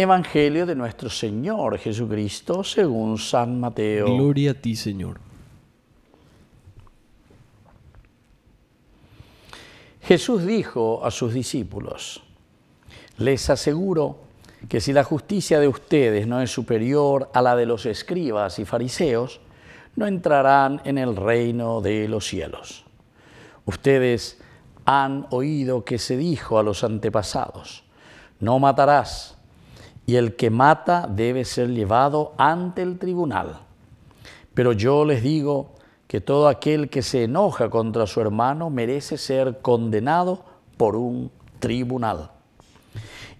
Evangelio de nuestro Señor Jesucristo según San Mateo. Gloria a ti, Señor. Jesús dijo a sus discípulos, les aseguro que si la justicia de ustedes no es superior a la de los escribas y fariseos, no entrarán en el reino de los cielos. Ustedes han oído que se dijo a los antepasados, no matarás y el que mata debe ser llevado ante el tribunal. Pero yo les digo que todo aquel que se enoja contra su hermano merece ser condenado por un tribunal.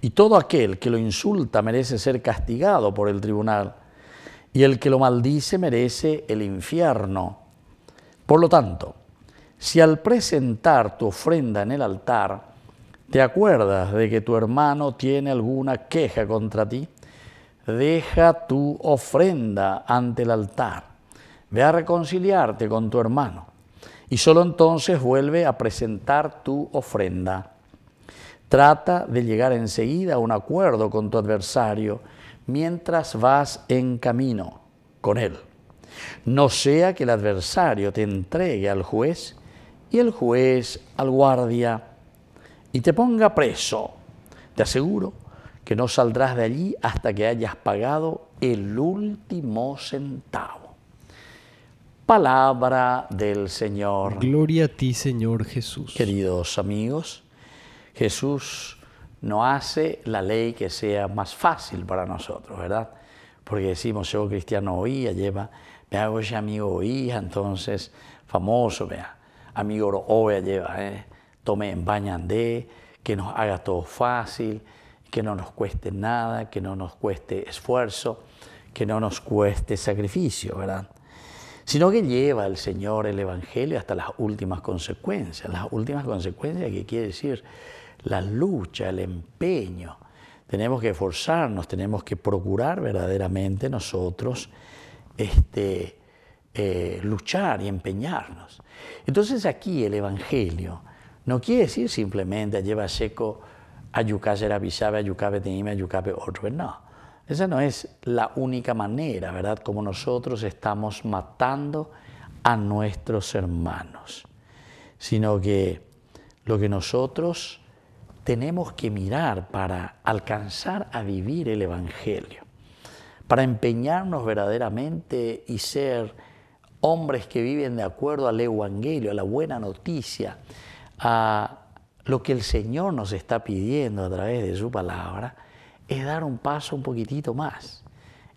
Y todo aquel que lo insulta merece ser castigado por el tribunal. Y el que lo maldice merece el infierno. Por lo tanto, si al presentar tu ofrenda en el altar, ¿Te acuerdas de que tu hermano tiene alguna queja contra ti? Deja tu ofrenda ante el altar. Ve a reconciliarte con tu hermano. Y solo entonces vuelve a presentar tu ofrenda. Trata de llegar enseguida a un acuerdo con tu adversario mientras vas en camino con él. No sea que el adversario te entregue al juez y el juez al guardia y te ponga preso, te aseguro que no saldrás de allí hasta que hayas pagado el último centavo. Palabra del Señor. Gloria a ti, Señor Jesús. Queridos amigos, Jesús no hace la ley que sea más fácil para nosotros, ¿verdad? Porque decimos, yo cristiano oía, lleva, me hago ese amigo oía, entonces famoso, vea, amigo oía, lleva, ¿eh? tome en Bañandé, que nos haga todo fácil, que no nos cueste nada, que no nos cueste esfuerzo, que no nos cueste sacrificio, ¿verdad? Sino que lleva el Señor el Evangelio hasta las últimas consecuencias, las últimas consecuencias que quiere decir la lucha, el empeño. Tenemos que esforzarnos, tenemos que procurar verdaderamente nosotros este, eh, luchar y empeñarnos. Entonces aquí el Evangelio no quiere decir simplemente lleva seco a yucabe ayucabe a yucabe otro. No, esa no es la única manera, ¿verdad? Como nosotros estamos matando a nuestros hermanos, sino que lo que nosotros tenemos que mirar para alcanzar a vivir el Evangelio, para empeñarnos verdaderamente y ser hombres que viven de acuerdo al Evangelio, a la buena noticia, a lo que el Señor nos está pidiendo a través de su palabra, es dar un paso un poquitito más,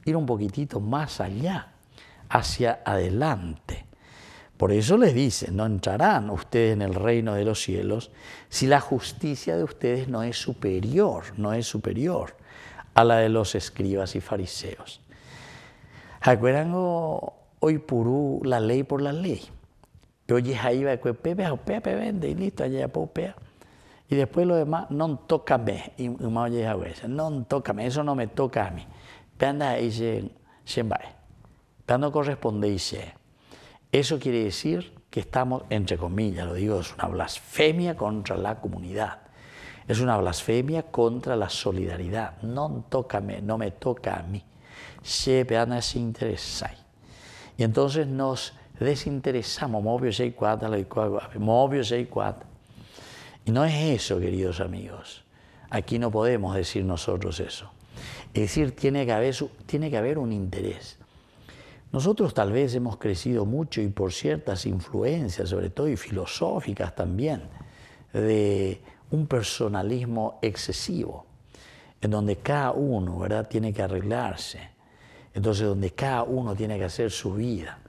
ir un poquitito más allá, hacia adelante. Por eso les dice, no entrarán ustedes en el reino de los cielos si la justicia de ustedes no es superior, no es superior a la de los escribas y fariseos. ¿Acuerdan oh, hoy purú la ley por la ley? oye ahí va pues, pepe pepe vende y listo allá y después lo demás no tócame y más a veces no tócame eso no me toca a mí anda dice se no corresponde dice eso quiere decir que estamos entre comillas lo digo es una blasfemia contra la comunidad es una blasfemia contra la solidaridad no tócame no me toca a mí se peana se interesa y entonces nos desinteresamos, móvil 64, movio 64. Y no es eso, queridos amigos. Aquí no podemos decir nosotros eso. Es decir, tiene que haber, tiene que haber un interés. Nosotros tal vez hemos crecido mucho y por ciertas influencias, sobre todo y filosóficas también, de un personalismo excesivo, en donde cada uno ¿verdad? tiene que arreglarse, entonces donde cada uno tiene que hacer su vida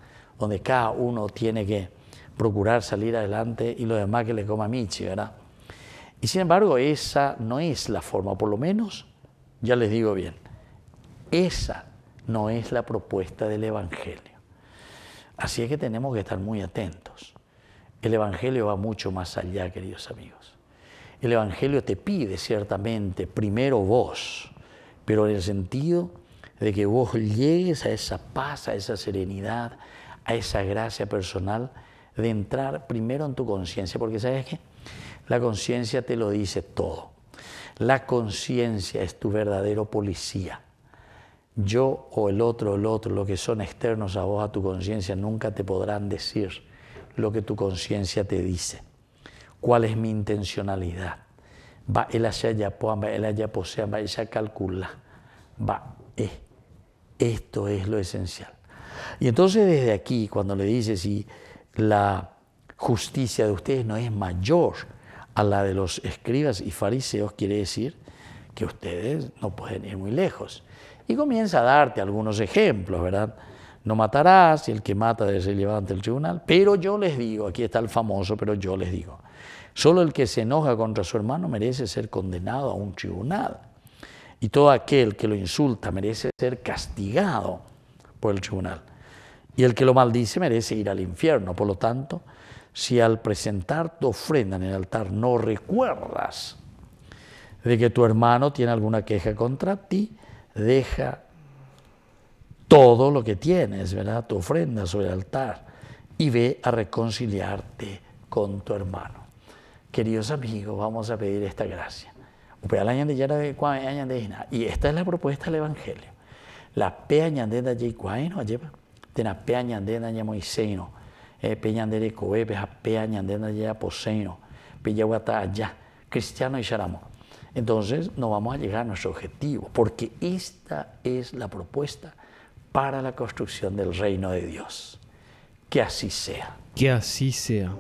donde cada uno tiene que procurar salir adelante y lo demás que le coma Michi, ¿verdad? Y sin embargo, esa no es la forma, por lo menos, ya les digo bien, esa no es la propuesta del Evangelio. Así es que tenemos que estar muy atentos. El Evangelio va mucho más allá, queridos amigos. El Evangelio te pide ciertamente, primero vos, pero en el sentido de que vos llegues a esa paz, a esa serenidad, a esa gracia personal de entrar primero en tu conciencia, porque sabes que la conciencia te lo dice todo. La conciencia es tu verdadero policía. Yo o el otro, el otro, lo que son externos a vos, a tu conciencia, nunca te podrán decir lo que tu conciencia te dice. ¿Cuál es mi intencionalidad? Va el va ella calcula. Va, eh, esto es lo esencial. Y entonces desde aquí, cuando le dice si la justicia de ustedes no es mayor a la de los escribas y fariseos, quiere decir que ustedes no pueden ir muy lejos. Y comienza a darte algunos ejemplos, ¿verdad? No matarás, y el que mata debe ser llevado ante el tribunal. Pero yo les digo, aquí está el famoso, pero yo les digo, solo el que se enoja contra su hermano merece ser condenado a un tribunal. Y todo aquel que lo insulta merece ser castigado por el tribunal. Y el que lo maldice merece ir al infierno. Por lo tanto, si al presentar tu ofrenda en el altar no recuerdas de que tu hermano tiene alguna queja contra ti, deja todo lo que tienes, ¿verdad? Tu ofrenda sobre el altar y ve a reconciliarte con tu hermano. Queridos amigos, vamos a pedir esta gracia. Y esta es la propuesta del Evangelio. La pe de allí, lleva? tena peña dena ya moiseino, eh, peña de e coebe, ja peña dena ya poseino, pillaguata allá, cristiano y charamo. Entonces no vamos a llegar a nuestro objetivo, porque esta es la propuesta para la construcción del reino de Dios. Que así sea. Que así sea.